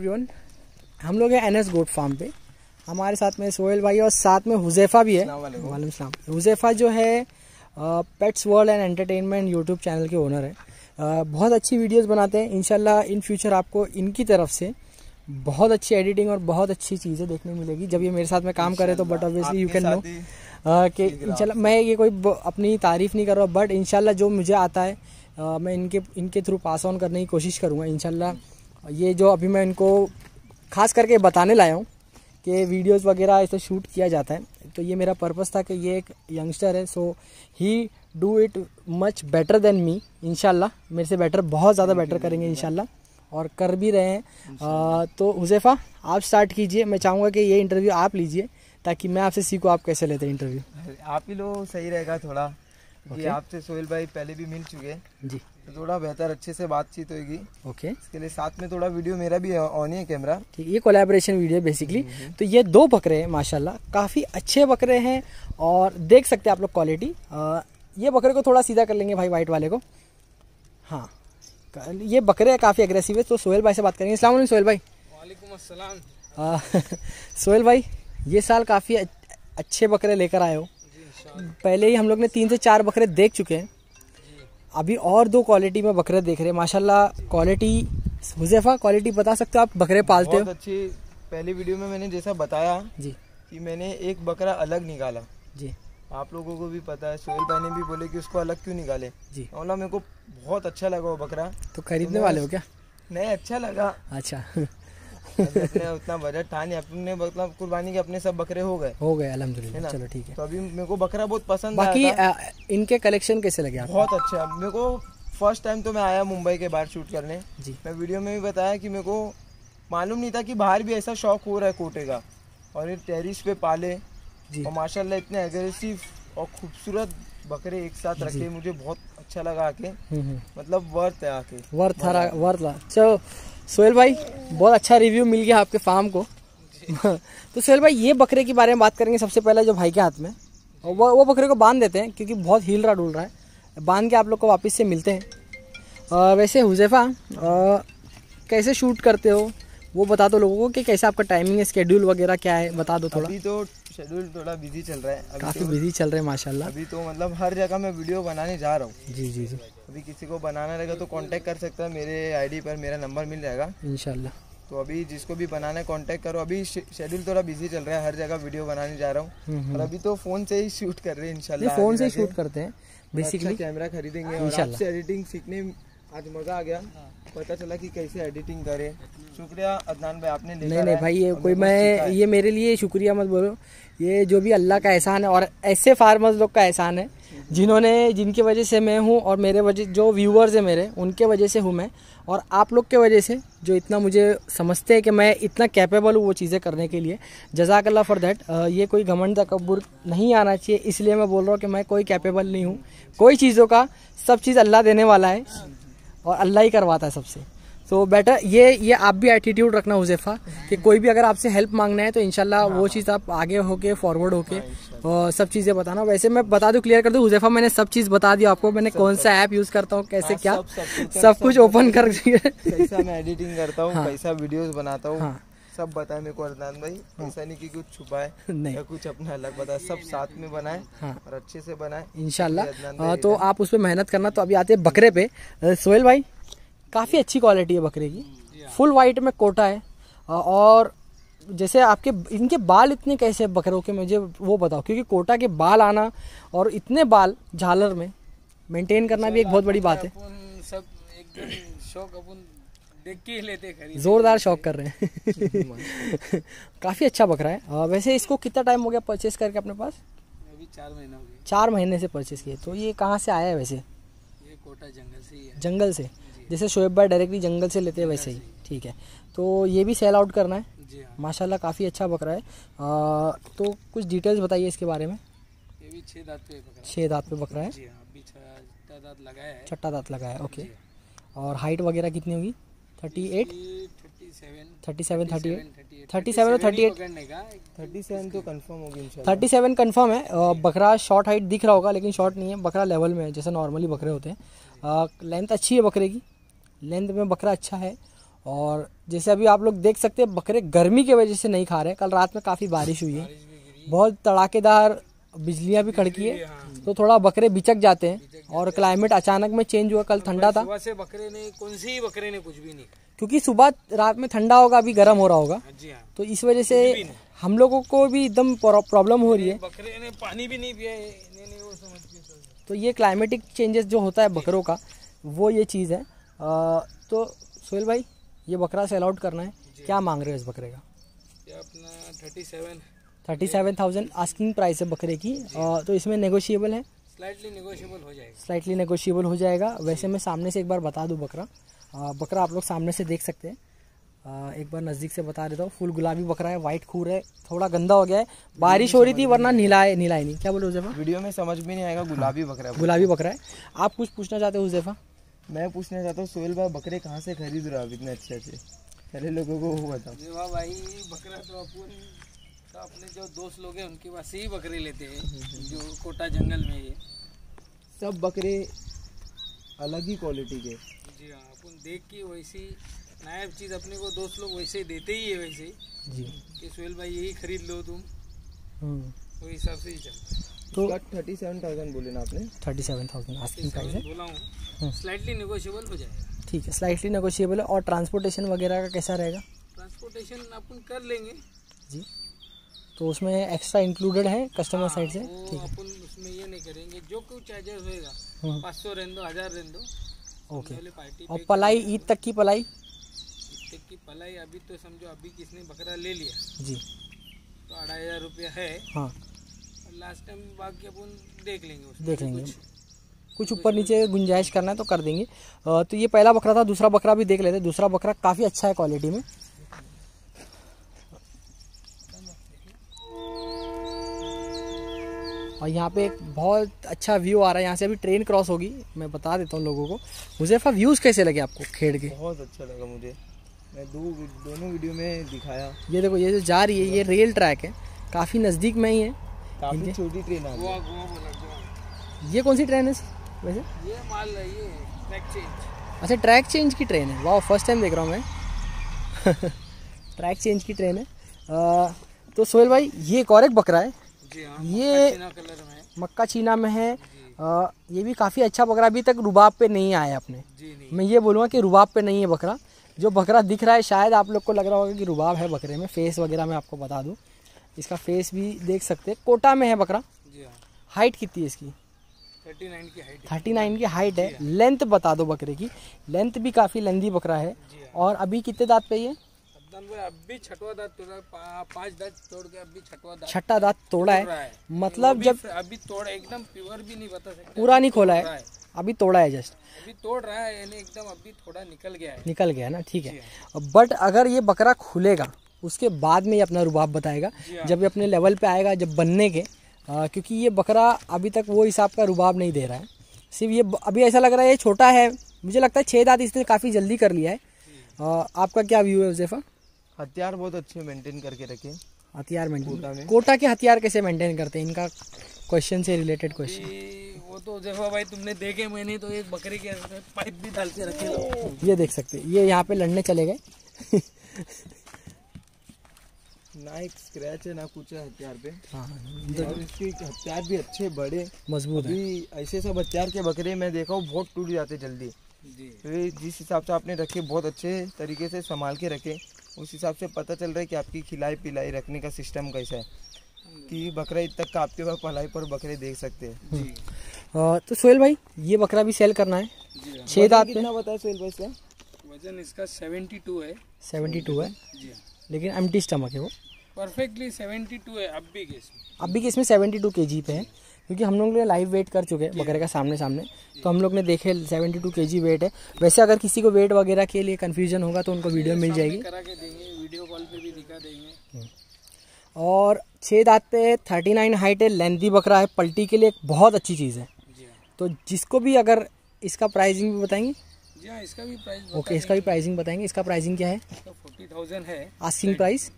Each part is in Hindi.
एवरीवन हम लोग हैं एन एस गोट फार्म पे हमारे साथ में सोहेल भाई और साथ में हुजैफा भी है वालेकुम सलाम हुजैफा जो है pets world and entertainment YouTube channel के ओनर है बहुत अच्छी वीडियोस बनाते हैं इनशाला इन फ्यूचर आपको इनकी तरफ से बहुत अच्छी एडिटिंग और बहुत अच्छी चीज़ें देखने मिलेगी जब ये मेरे साथ में काम करे तो but obviously you can know कि इनशाला मैं ये कोई अपनी तारीफ नहीं कर रहा बट इनशाला जो मुझे आता है मैं इनके इनके थ्रू पास ऑन करने की कोशिश करूँगा इनशाला ये जो अभी मैं इनको खास करके बताने लाया हूँ कि वीडियोस वगैरह ऐसे शूट किया जाता है तो ये मेरा पर्पस था कि ये एक यंगस्टर है so he do it much better than me इनशाला मेरे से बेटर बहुत ज़्यादा बेटर करेंगे इनशाला और कर भी रहे हैं तो हुजैफा आप स्टार्ट कीजिए मैं चाहूँगा कि ये इंटरव्यू आप लीजिए ताकि मैं आपसे सीखूँ आप कैसे लेते हैं इंटरव्यू आप ही लोग सही रहेगा थोड़ा ये आपसे सोहेल भाई पहले भी मिल चुके हैं जी तो थोड़ा बेहतर अच्छे से बातचीत होगी ओके इसके लिए साथ में थोड़ा वीडियो मेरा भी ऑन है कैमरा ठीक ये कोलेबोरेशन वीडियो बेसिकली तो ये दो बकरे हैं माशाल्लाह काफ़ी अच्छे बकरे हैं और देख सकते हैं आप लोग क्वालिटी ये बकरे को थोड़ा सीधा कर लेंगे भाई वाइट वाले को हाँ ये बकरे काफ़ी अग्रेसिव है तो सोहेल भाई से बात करेंगे इस्लाम सोहेल भाई वालेकुम सोहेल भाई ये साल काफ़ी अच्छे बकरे लेकर आए हो पहले ही हम लोग ने तीन से चार बकरे देख चुके हैं अभी और दो क्वालिटी में बकरे देख रहे हैं माशाल्लाह क्वालिटी हुजैफा क्वालिटी बता सकते हो आप बकरे पालते हो अच्छी पहली वीडियो में मैंने जैसा बताया जी कि मैंने एक बकरा अलग निकाला जी आप लोगों को भी पता है सोहेल भाई ने भी बोले कि उसको अलग क्यों निकाले जी ओला मेरे को बहुत अच्छा लगा वो बकरा तो खरीदने वाले हो क्या नहीं अच्छा लगा अच्छा अपने उतना बजट था नहीं अपने मतलब कुर्बानी के अपने सब बकरे हो गए हो गए अलहमदुल्ला चलो ठीक है तो अभी मेरे को बकरा बहुत पसंद बाकी इनके कलेक्शन कैसे लगे बहुत अच्छा मेरे को फर्स्ट टाइम तो मैं आया मुंबई के बाहर शूट करने जी मैं वीडियो में भी बताया कि मेरे को मालूम नहीं था कि बाहर भी ऐसा शौक हो रहा है कोटे का और ये टेरिस पे पाले जी और माशाल्लाह इतने एग्रेसिव और खूबसूरत बकरे एक साथ रखे मुझे बहुत अच्छा लगा आके हम्म, हम्म। मतलब वर्थ है आके वर्थ वर्थ मतलब चलो सोहेल भाई बहुत अच्छा रिव्यू मिल गया आपके फार्म को तो सोहेल भाई ये बकरे के बारे में बात करेंगे सबसे पहले जो भाई के हाथ में और वो वो बकरे को बांध देते हैं क्योंकि बहुत हिल रहा डुल रहा है बांध के आप लोग को वापस से मिलते हैं आ, वैसे हुजैफा कैसे शूट करते हो वो बता दो लोगों को कि कैसे आपका टाइमिंग है स्केड्यूल वगैरह क्या है बता दो थोड़ा अभी तो शेड्यूल थोड़ा बिजी चल रहा है काफ़ी बिजी तो- चल रहा है माशाल्लाह अभी तो मतलब हर जगह मैं वीडियो बनाने जा रहा हूँ जी जी जी अभी किसी को बनाना रहेगा तो कांटेक्ट कर सकता है मेरे आईडी पर मेरा नंबर मिल जाएगा इनशाला तो अभी जिसको भी बनाना है कॉन्टेक्ट करो अभी शेड्यूल थोड़ा बिजी चल रहा है हर जगह वीडियो बनाने जा रहा हूँ हम्म, हम्म। और अभी तो फोन से ही शूट कर रहे हैं इनशाला फोन से शूट करते हैं बेसिकली कैमरा अच्छा खरीदेंगे और एडिटिंग सीखने आज मजा आ गया हाँ। पता चला कि कैसे एडिटिंग करे शुक्रिया अदनान भाई आपने नहीं नहीं भाई ये कोई मैं ये मेरे लिए शुक्रिया मत बोलो ये जो भी अल्लाह का एहसान है और ऐसे फार्मर्स लोग का एहसान है जिन्होंने जिनकी वजह से मैं हूँ और मेरे वजह जो व्यूवर्स हैं मेरे उनके वजह से हूँ मैं और आप लोग के वजह से जो इतना मुझे समझते हैं कि मैं इतना कैपेबल हूँ वो चीज़ें करने के लिए जजाकल्ला फॉर देट ये कोई घमंड तकबर नहीं आना चाहिए इसलिए मैं बोल रहा हूँ कि मैं कोई कैपेबल नहीं हूँ कोई चीज़ों का सब चीज़ अल्लाह देने वाला है और अल्लाह ही करवाता है सबसे तो बेटर ये ये आप भी एटीट्यूड रखना हुजेफा कि कोई भी अगर आपसे हेल्प मांगना है तो इनशाला वो हाँ। चीज़ आप आगे होके फॉरवर्ड होके और सब चीज़ें बताना वैसे मैं बता दूँ क्लियर कर दूँ हुजैफा मैंने सब चीज़ बता दी आपको मैंने कौन सा ऐप यूज़ करता हूँ कैसे हाँ, क्या सब कुछ ओपन कर दिया मैं एडिटिंग करता हूँ कैसा हाँ। वीडियोज़ बनाता हूँ सब बताए मेरे को अरदान भाई हाँ। ऐसा नहीं की कुछ छुपाए नहीं या कुछ अपना अलग बताए सब साथ में बनाए हाँ। और अच्छे से बनाए इनशाला हाँ, तो आप उस पर मेहनत करना तो अभी आते हैं बकरे पे सोहेल भाई काफ़ी अच्छी क्वालिटी है बकरे की हाँ। फुल वाइट में कोटा है और जैसे आपके इनके बाल इतने कैसे है बकरों के मुझे वो बताओ क्योंकि कोटा के बाल आना और इतने बाल झालर में मेंटेन करना भी एक बहुत बड़ी बात है सब एक शौक अपन लेते जोरदार शौक कर रहे हैं काफी अच्छा बकरा है वैसे इसको कितना टाइम हो गया परचेस करके अपने पास चार हो गया चार महीने से परचेस किए तो ये कहाँ से आया है वैसे ये कोटा जंगल से ही है जंगल से जैसे शोएब भाई डायरेक्टली जंगल से लेते हैं वैसे ही ठीक है तो ये भी सेल आउट करना है जी हाँ। माशाल्लाह काफ़ी अच्छा बकरा है आ, तो कुछ डिटेल्स बताइए इसके बारे में ये भी छः दांत पे बकरा छह दांत पे बकरा है जी हाँ, अभी छठा दांत लगाया है छठा दांत लगाया है ओके और हाइट वगैरह कितनी होगी thirty eight thirty seven thirty eight thirty seven और थर्टी एट थर्टी सेवन तो कन्फर्म होगी थर्टी सेवन कन्फर्म है बकरा शॉर्ट हाइट दिख रहा होगा लेकिन शॉर्ट नहीं है बकरा लेवल में है जैसे नॉर्मली बकरे होते हैं लेंथ अच्छी है बकरे की लेंथ में बकरा अच्छा है और जैसे अभी आप लोग देख सकते हैं बकरे गर्मी की वजह से नहीं खा रहे कल रात में काफ़ी बारिश हुई है बहुत तड़ाकेदार बिजलियाँ भी खड़की है हाँ। तो थोड़ा बकरे बिचक जाते हैं और क्लाइमेट अचानक में चेंज हुआ कल ठंडा था सुबह से बकरे ने कौन सी बकरे ने कुछ भी नहीं क्योंकि सुबह रात में ठंडा होगा अभी गर्म हो रहा होगा हाँ हाँ। तो इस वजह से हम लोगों को भी एकदम प्रॉब्लम हो रही है बकरे ने पानी भी नहीं पिया तो ये क्लाइमेटिक चेंजेस जो होता है बकरों का वो ये चीज़ है तो सोहेल भाई ये बकरा सेल आउट करना है क्या मांग रहे हो इस बकरे का अपना thirty seven thirty seven thousand asking price है बकरे की आ, तो इसमें नेगोशिएबल है स्लाइटली नेगोशिएबल हो जाएगा स्लाइटली नेगोशिएबल हो जाएगा वैसे मैं सामने से एक बार बता दूँ बकरा आ, बकरा आप लोग सामने से देख सकते हैं आ, एक बार नज़दीक से बता देता हूँ फुल गुलाबी बकरा है वाइट खूर है थोड़ा गंदा हो गया है बारिश हो रही थी वरना नीलाए नीलाए नहीं क्या बोलो हुजैफा वीडियो में समझ भी नहीं आएगा गुलाबी बकरा है गुलाबी बकरा है आप कुछ पूछना चाहते हो हुजैफा मैं पूछना चाहता हूँ सोहेल भाई बकरे कहाँ से खरीद रहे हो आप इतने अच्छे अच्छे पहले लोगों को वो बताओ भाई बकरा तो अपन तो अपने जो दोस्त लोग हैं उनके पास ही बकरे लेते हैं जो कोटा जंगल में ये सब बकरे अलग ही क्वालिटी के जी हाँ अपन देख के वैसी नायब चीज़ अपने को दोस्त लोग वैसे देते ही है वैसे जी कि सुहेल भाई यही खरीद लो तुम हाँ। वही हिसाब से ही चलता तो थर्टी सेवन थाउजेंड बोले ना आपने thirty seven thousand asking price है बोला हूँ स्लाइटली हाँ। नेगोशिएबल हो जाएगा ठीक है स्लाइटली नेगोशिएबल है और ट्रांसपोर्टेशन वगैरह का कैसा रहेगा ट्रांसपोर्टेशन अपन कर लेंगे जी तो उसमें एक्स्ट्रा इंक्लूडेड है कस्टमर साइड हाँ, से ठीक है उसमें ये नहीं करेंगे जो कुछ चार्जेस होएगा हम्म। पाँच सौ दो हज़ार दो ओके और पलाई ईद तक की पलाई ईद तक की पलाई अभी तो समझो अभी किसने बकरा ले लिया जी तो अढ़ाई हज़ार रुपया है हाँ लास्ट टाइम बाकी अपन देख लेंगे देख लेंगे कुछ ऊपर नीचे गुंजाइश करना है तो कर देंगे तो ये पहला बकरा था दूसरा बकरा भी देख लेते दूसरा बकरा काफ़ी अच्छा है क्वालिटी में और यहाँ पे एक बहुत अच्छा व्यू आ रहा है यहाँ से अभी ट्रेन क्रॉस होगी मैं बता देता हूँ लोगों को मुजैफा व्यूज़ कैसे लगे आपको खेड़ के बहुत अच्छा लगा मुझे मैं दो दोनों वीडियो में दिखाया ये देखो ये जो जा रही है ये रेल ट्रैक है काफ़ी नज़दीक में ही है काफ़ी छोटी ट्रेन आ ये कौन सी ट्रेन है वैसे ये माल ये ट्रैक चेंज अच्छा ट्रैक चेंज की ट्रेन है वाह फर्स्ट टाइम देख रहा हूँ मैं ट्रैक चेंज की ट्रेन है तो सोहेल भाई ये एक और एक बकरा है हाँ, ये मक्का चीना में है आ, ये भी काफ़ी अच्छा बकरा अभी तक रुबाब पे नहीं आया अपने मैं ये बोलूँगा कि रुबाब पे नहीं है बकरा जो बकरा दिख रहा है शायद आप लोग को लग रहा होगा कि रुबाब है बकरे में फेस वगैरह मैं आपको बता दूँ इसका फेस भी देख सकते कोटा में है बकरा हाँ। हाइट कितनी है इसकी थर्टी नाइन की हाइट है हाँ। लेंथ बता दो बकरे की लेंथ भी काफ़ी लेंदी बकरा है और अभी कितने दांत पे ये छठा दांत तोड़ा है, मतलब जब अभी तोड़ा एकदम प्योर भी नहीं बता सकते पूरा नहीं खोला है अभी तोड़ा है जस्ट अभी तोड़ रहा है यानी एकदम अभी थोड़ा निकल गया है निकल गया ना ठीक है हाँ। बट अगर ये बकरा खुलेगा उसके बाद में ये अपना रुबाब बताएगा हाँ। जब ये अपने लेवल पे आएगा जब बनने के आ, क्योंकि ये बकरा अभी तक वो हिसाब का रुबाब नहीं दे रहा है सिर्फ ये अभी ऐसा लग रहा है ये छोटा है मुझे लगता है छः दाँत इसने काफ़ी जल्दी कर लिया है आ, आपका क्या व्यू है उजेफा हथियार बहुत अच्छे मेंटेन करके रखे हथियार मेंटेन कोटा के हथियार कैसे मेंटेन करते हैं इनका क्वेश्चन से रिलेटेड क्वेश्चन वो तो देखो भाई तुमने देखे मैंने तो एक बकरी के पाइप भी डाल के रखे ये देख सकते ये यहाँ पे लड़ने चले गए ना एक स्क्रैच है ना कुछ है हथियार पे हाँ, हाँ, हाँ। और इसके हथियार भी अच्छे बड़े मजबूत है ऐसे सब हथियार के बकरे मैं देखा हूँ बहुत टूट जाते जल्दी जी जिस हिसाब से आपने रखे बहुत अच्छे तरीके से संभाल के रखे उस हिसाब से पता चल रहा है कि आपकी खिलाई पिलाई रखने का सिस्टम कैसा है कि बकरा ईद तक का आपके पास पलाई पर बकरे देख सकते हैं तो सोहेल भाई ये बकरा भी सेल करना है छह दाँत कितना बताया सोहेल भाई इसका वजन इसका सेवेंटी टू है सेवेंटी टू है जी लेकिन एम्प्टी स्टमक है वो परफेक्टली सेवेंटी टू है अब भी केस में अब भी केस में सेवेंटी टू के जी पे है क्योंकि हम लोग ने लाइव वेट कर चुके हैं बकरे का सामने सामने तो हम लोग ने देखे सेवेंटी टू के जी वेट है वैसे अगर किसी को वेट वगैरह के लिए कन्फ्यूजन होगा तो उनको वीडियो मिल जाएगी वीडियो कॉल भी दिखा देंगे हम्म। और छः दाँत पे थर्टी नाइन हाइट है लेंथी बकरा है पल्टी के लिए एक बहुत अच्छी चीज़ है हाँ। तो जिसको भी अगर इसका प्राइसिंग भी हाँ, बताएंगे इसका भी प्राइस ओके इसका भी प्राइसिंग बताएंगे इसका प्राइसिंग क्या है है आस्किंग प्राइस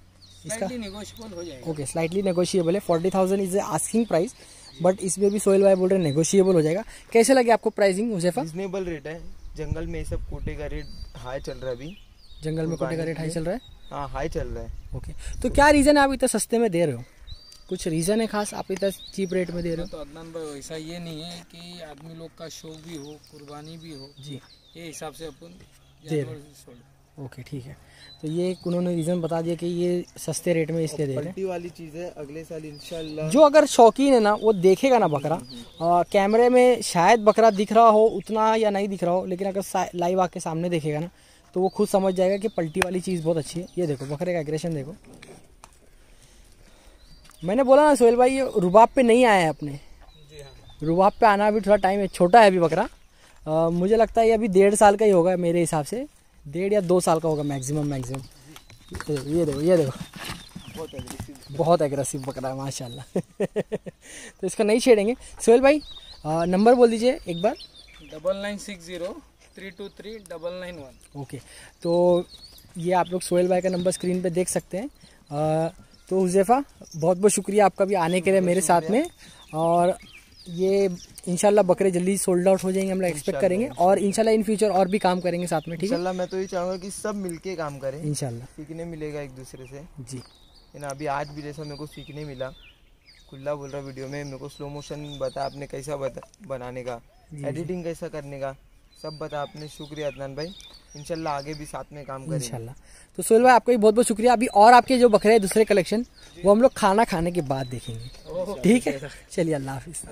इसका ओके स्लाइटली नेगोशिएबल है forty thousand is asking price but इसमें भी सोयल भाई बोल रहे नेगोशिएबल हो जाएगा कैसे लगे आपको प्राइसिंग मुजैफा रिजनेबल रेट है जंगल में सब कोटे का रेट हाई चल रहा है अभी जंगल में कोटे का रेट हाई चल रहा है हाँ हाई चल रहा है ओके तो क्या रीज़न है आप इतना सस्ते में दे रहे हो कुछ रीज़न है खास आप इतना चीप रेट में दे रहे हो तो अदनान भाई वैसा ये नहीं है कि आदमी लोग का शौक भी हो कुर्बानी भी हो जी ये हिसाब से अपन दे रहे ओके ठीक है तो ये उन्होंने रीज़न बता दिया कि ये सस्ते रेट में इसलिए दे रहे हैं वाली चीज़ है अगले साल इंशाल्लाह जो अगर शौकीन है ना वो देखेगा ना बकरा आ, हम्म, हम्म, हम्म। कैमरे में शायद बकरा दिख रहा हो उतना या नहीं दिख रहा हो लेकिन अगर लाइव आके सामने देखेगा ना तो वो खुद समझ जाएगा कि पलटी वाली चीज़ बहुत अच्छी है ये देखो बकरे का एग्रेशन देखो मैंने बोला ना सोहेल भाई ये रुबाब पे नहीं आया है अपने हाँ। रुबाब पे आना अभी थोड़ा टाइम है छोटा है अभी बकरा मुझे लगता है ये अभी डेढ़ साल का ही होगा मेरे हिसाब से डेढ़ या दो साल का होगा मैक्सिमम मैक्सिमम ये देखो ये देखो बहुत एग्रेसिव बहुत एग्रेसिव बकरा है माशाल्लाह तो इसको नहीं छेड़ेंगे सोहेल भाई आ, नंबर बोल दीजिए एक बार double nine six zero three two three double nine one okay तो ये आप लोग सोहेल भाई का नंबर स्क्रीन पे देख सकते हैं आ, तो हुजैफा बहुत बहुत शुक्रिया आपका भी आने के लिए मेरे साथ में और ये इनशाला बकरे जल्दी सोल्ड आउट हो जाएंगे हम लोग एक्सपेक्ट करेंगे और इनशाला इन फ्यूचर और भी काम करेंगे साथ में ठीक है मैं तो ये चाहूंगा कि सब मिलके काम करें इनशाला सीखने मिलेगा एक दूसरे से जी ना अभी आज भी जैसा मेरे को सीखने मिला खुल्ला बोल रहा वीडियो में मेरे को स्लो मोशन बता आपने कैसा बता बनाने का एडिटिंग कैसा करने का सब बता आपने शुक्रिया अदनान भाई इनशाला आगे भी साथ में काम करें इनशाला तो सोहेल भाई आपका भी बहुत बहुत शुक्रिया अभी और आपके जो बकरे हैं दूसरे कलेक्शन वो हम लोग खाना खाने के बाद देखेंगे ठीक है चलिए अल्लाह हाफिज़